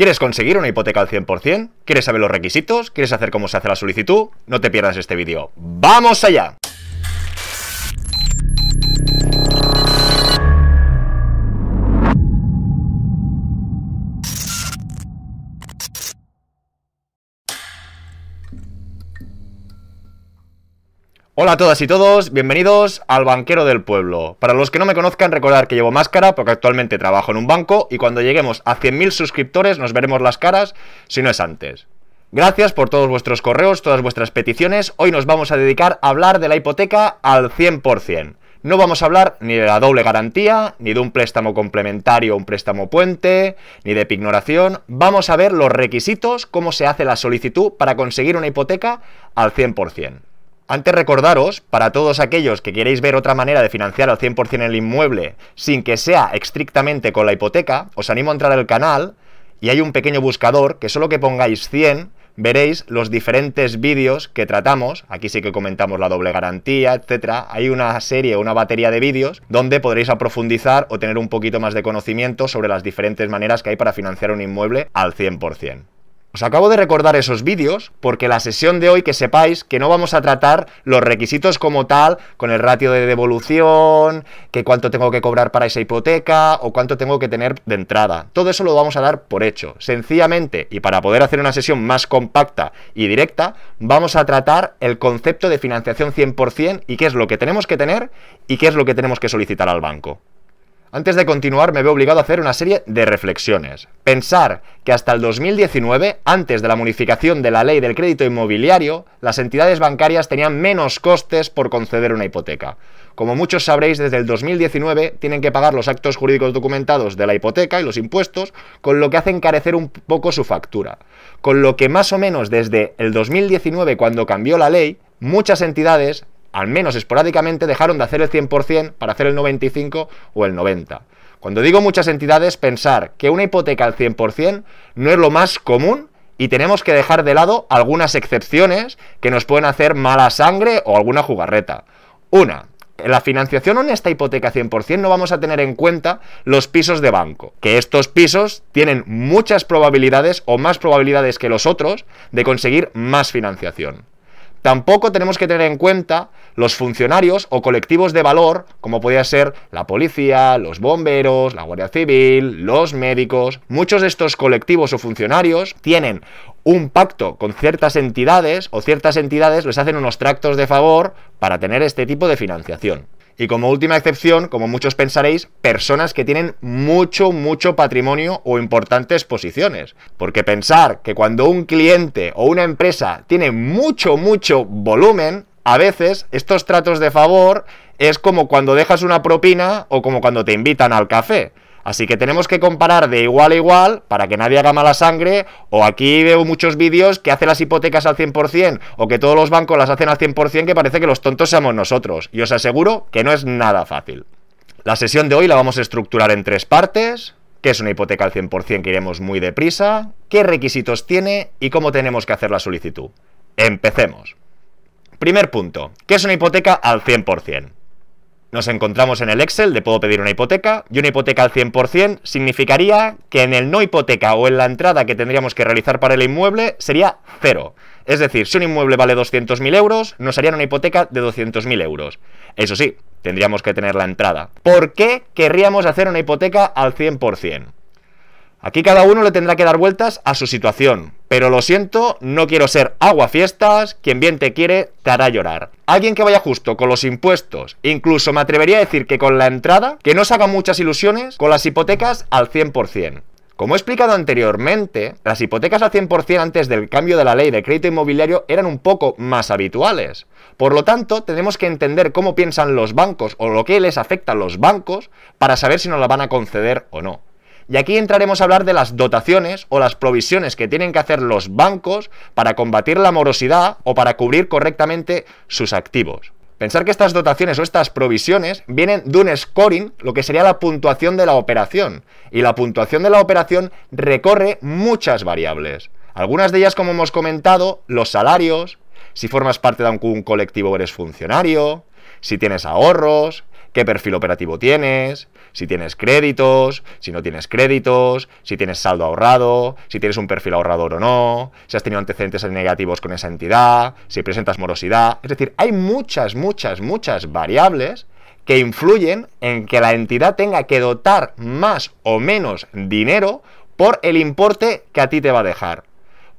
¿Quieres conseguir una hipoteca al 100%? ¿Quieres saber los requisitos? ¿Quieres hacer cómo se hace la solicitud? No te pierdas este vídeo. ¡Vamos allá! Hola a todas y todos, bienvenidos al Banquero del Pueblo. Para los que no me conozcan, recordar que llevo máscara porque actualmente trabajo en un banco y cuando lleguemos a 100.000 suscriptores nos veremos las caras, si no es antes. Gracias por todos vuestros correos, todas vuestras peticiones. Hoy nos vamos a dedicar a hablar de la hipoteca al 100%. No vamos a hablar ni de la doble garantía, ni de un préstamo complementario, un préstamo puente, ni de pignoración. Vamos a ver los requisitos, cómo se hace la solicitud para conseguir una hipoteca al 100%. Antes recordaros, para todos aquellos que queréis ver otra manera de financiar al 100% el inmueble sin que sea estrictamente con la hipoteca, os animo a entrar al canal y hay un pequeño buscador que solo que pongáis 100 veréis los diferentes vídeos que tratamos, aquí sí que comentamos la doble garantía, etcétera. Hay una serie, una batería de vídeos donde podréis profundizar o tener un poquito más de conocimiento sobre las diferentes maneras que hay para financiar un inmueble al 100%. Os acabo de recordar esos vídeos porque la sesión de hoy que sepáis que no vamos a tratar los requisitos como tal, con el ratio de devolución, que cuánto tengo que cobrar para esa hipoteca o cuánto tengo que tener de entrada. Todo eso lo vamos a dar por hecho. Sencillamente, y para poder hacer una sesión más compacta y directa, vamos a tratar el concepto de financiación 100% y qué es lo que tenemos que tener y qué es lo que tenemos que solicitar al banco. Antes de continuar, me veo obligado a hacer una serie de reflexiones. Pensar que hasta el 2019, antes de la modificación de la ley del crédito inmobiliario, las entidades bancarias tenían menos costes por conceder una hipoteca. Como muchos sabréis, desde el 2019 tienen que pagar los actos jurídicos documentados de la hipoteca y los impuestos, con lo que hace encarecer un poco su factura. Con lo que más o menos desde el 2019, cuando cambió la ley, muchas entidades al menos esporádicamente, dejaron de hacer el 100% para hacer el 95 o el 90. Cuando digo muchas entidades, pensar que una hipoteca al 100% no es lo más común y tenemos que dejar de lado algunas excepciones que nos pueden hacer mala sangre o alguna jugarreta. Una, en la financiación en esta hipoteca 100% no vamos a tener en cuenta los pisos de banco, que estos pisos tienen muchas probabilidades o más probabilidades que los otros de conseguir más financiación. Tampoco tenemos que tener en cuenta los funcionarios o colectivos de valor, como podría ser la policía, los bomberos, la Guardia Civil, los médicos. Muchos de estos colectivos o funcionarios tienen un pacto con ciertas entidades o ciertas entidades les hacen unos tractos de favor para tener este tipo de financiación. Y como última excepción, como muchos pensaréis, personas que tienen mucho, mucho patrimonio o importantes posiciones. Porque pensar que cuando un cliente o una empresa tiene mucho, mucho volumen, a veces estos tratos de favor es como cuando dejas una propina o como cuando te invitan al café. Así que tenemos que comparar de igual a igual para que nadie haga mala sangre. O aquí veo muchos vídeos que hace las hipotecas al 100% o que todos los bancos las hacen al 100% que parece que los tontos seamos nosotros. Y os aseguro que no es nada fácil. La sesión de hoy la vamos a estructurar en tres partes. ¿Qué es una hipoteca al 100% que iremos muy deprisa? ¿Qué requisitos tiene? ¿Y cómo tenemos que hacer la solicitud? Empecemos. Primer punto. ¿Qué es una hipoteca al 100%? Nos encontramos en el Excel, le puedo pedir una hipoteca, y una hipoteca al 100% significaría que en el no hipoteca o en la entrada que tendríamos que realizar para el inmueble sería cero. Es decir, si un inmueble vale 200.000 euros, nos harían una hipoteca de 200.000 euros. Eso sí, tendríamos que tener la entrada. ¿Por qué querríamos hacer una hipoteca al 100%? Aquí cada uno le tendrá que dar vueltas a su situación, pero lo siento, no quiero ser agua fiestas, quien bien te quiere te hará llorar. Alguien que vaya justo con los impuestos, incluso me atrevería a decir que con la entrada, que no se hagan muchas ilusiones con las hipotecas al 100%. Como he explicado anteriormente, las hipotecas al 100% antes del cambio de la ley de crédito inmobiliario eran un poco más habituales. Por lo tanto, tenemos que entender cómo piensan los bancos o lo que les afecta a los bancos para saber si nos la van a conceder o no. Y aquí entraremos a hablar de las dotaciones o las provisiones que tienen que hacer los bancos para combatir la morosidad o para cubrir correctamente sus activos. Pensar que estas dotaciones o estas provisiones vienen de un scoring, lo que sería la puntuación de la operación. Y la puntuación de la operación recorre muchas variables. Algunas de ellas, como hemos comentado, los salarios, si formas parte de un colectivo o eres funcionario, si tienes ahorros, qué perfil operativo tienes, si tienes créditos, si no tienes créditos, si tienes saldo ahorrado, si tienes un perfil ahorrador o no, si has tenido antecedentes negativos con esa entidad, si presentas morosidad. Es decir, hay muchas, muchas, muchas variables que influyen en que la entidad tenga que dotar más o menos dinero por el importe que a ti te va a dejar.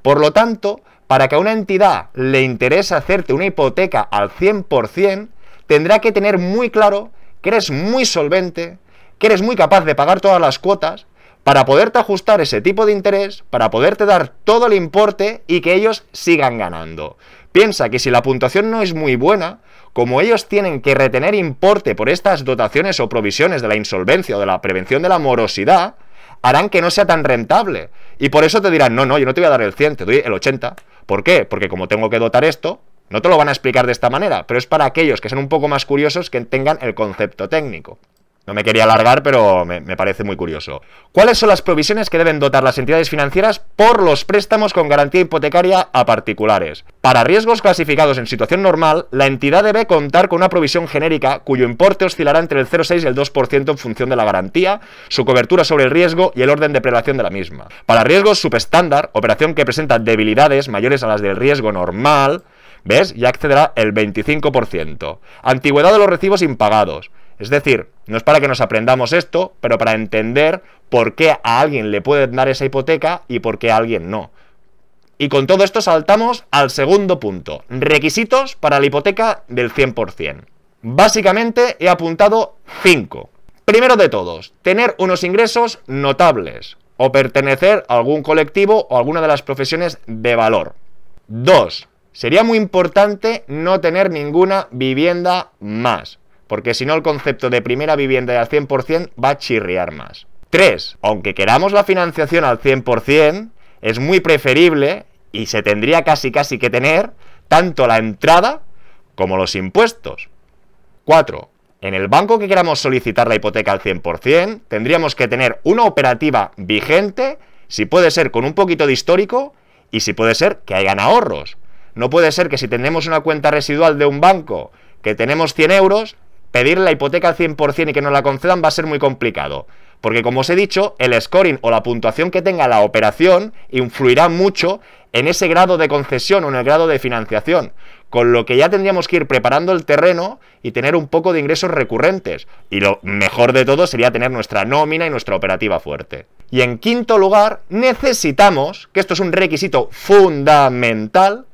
Por lo tanto, para que a una entidad le interese hacerte una hipoteca al 100%, tendrá que tener muy claro que eres muy solvente, que eres muy capaz de pagar todas las cuotas, para poderte ajustar ese tipo de interés, para poderte dar todo el importe y que ellos sigan ganando. Piensa que si la puntuación no es muy buena, como ellos tienen que retener importe por estas dotaciones o provisiones de la insolvencia o de la prevención de la morosidad, harán que no sea tan rentable. Y por eso te dirán, no, no, yo no te voy a dar el 100, te doy el 80. ¿Por qué? Porque como tengo que dotar esto, no te lo van a explicar de esta manera, pero es para aquellos que son un poco más curiosos que tengan el concepto técnico. No me quería alargar, pero me, parece muy curioso. ¿Cuáles son las provisiones que deben dotar las entidades financieras por los préstamos con garantía hipotecaria a particulares? Para riesgos clasificados en situación normal, la entidad debe contar con una provisión genérica cuyo importe oscilará entre el 0,6 y el 2% en función de la garantía, su cobertura sobre el riesgo y el orden de prelación de la misma. Para riesgos subestándar, operación que presenta debilidades mayores a las del riesgo normal, ¿Ves? Ya accederá el 25%. Antigüedad de los recibos impagados. Es decir, no es para que nos aprendamos esto, pero para entender por qué a alguien le pueden dar esa hipoteca y por qué a alguien no. Y con todo esto saltamos al segundo punto, requisitos para la hipoteca del 100%. Básicamente he apuntado 5. Primero de todos, tener unos ingresos notables o pertenecer a algún colectivo o alguna de las profesiones de valor. 2. Sería muy importante no tener ninguna vivienda más, porque si no el concepto de primera vivienda al 100% va a chirriar más. 3. Aunque queramos la financiación al 100%, es muy preferible y se tendría casi casi que tener tanto la entrada como los impuestos. 4. En el banco que queramos solicitar la hipoteca al 100%, tendríamos que tener una operativa vigente, si puede ser con un poquito de histórico y si puede ser que hayan ahorros. No puede ser que si tenemos una cuenta residual de un banco que tenemos 100 euros, pedir la hipoteca al 100% y que nos la concedan va a ser muy complicado. Porque como os he dicho, el scoring o la puntuación que tenga la operación influirá mucho en ese grado de concesión o en el grado de financiación. Con lo que ya tendríamos que ir preparando el terreno y tener un poco de ingresos recurrentes. Y lo mejor de todo sería tener nuestra nómina y nuestra operativa fuerte. Y en quinto lugar, necesitamos, que esto es un requisito fundamental,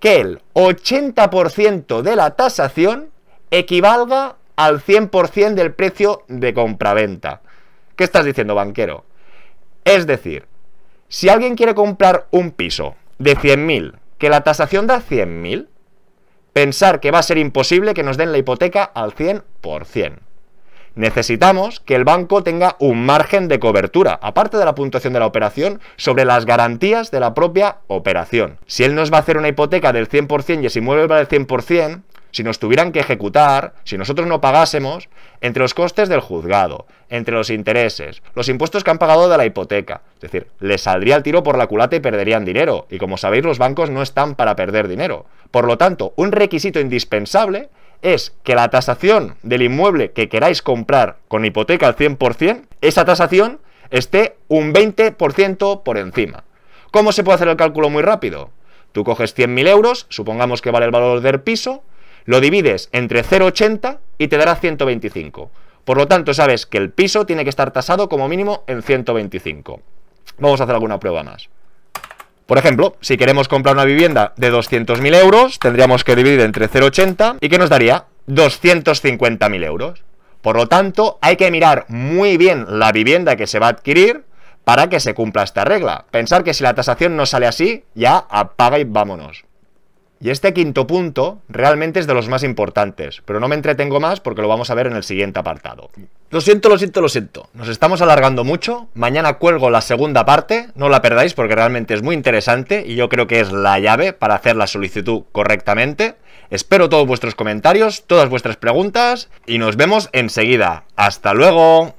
que el 80% de la tasación equivalga al 100% del precio de compraventa. ¿Qué estás diciendo, banquero? Es decir, si alguien quiere comprar un piso de 100.000, que la tasación da 100.000, pensar que va a ser imposible que nos den la hipoteca al 100% necesitamos que el banco tenga un margen de cobertura, aparte de la puntuación de la operación, sobre las garantías de la propia operación. Si él nos va a hacer una hipoteca del 100% y ese inmueble vale el 100%, si nos tuvieran que ejecutar, si nosotros no pagásemos, entre los costes del juzgado, entre los intereses, los impuestos que han pagado de la hipoteca. Es decir, les saldría el tiro por la culata y perderían dinero. Y como sabéis, los bancos no están para perder dinero. Por lo tanto, un requisito indispensable es que la tasación del inmueble que queráis comprar con hipoteca al 100%, esa tasación esté un 20% por encima. ¿Cómo se puede hacer el cálculo muy rápido? Tú coges 100.000 euros, supongamos que vale el valor del piso, lo divides entre 0,80 y te dará 125. Por lo tanto, sabes que el piso tiene que estar tasado como mínimo en 125. Vamos a hacer alguna prueba más. Por ejemplo, si queremos comprar una vivienda de 200.000 euros, tendríamos que dividir entre 0,80 y que nos daría? 250.000 euros. Por lo tanto, hay que mirar muy bien la vivienda que se va a adquirir para que se cumpla esta regla. Pensar que si la tasación no sale así, ya apaga y vámonos. Y este quinto punto realmente es de los más importantes, pero no me entretengo más porque lo vamos a ver en el siguiente apartado. Lo siento, lo siento, lo siento. Nos estamos alargando mucho. Mañana cuelgo la segunda parte, no la perdáis porque realmente es muy interesante y yo creo que es la llave para hacer la solicitud correctamente. Espero todos vuestros comentarios, todas vuestras preguntas y nos vemos enseguida. ¡Hasta luego!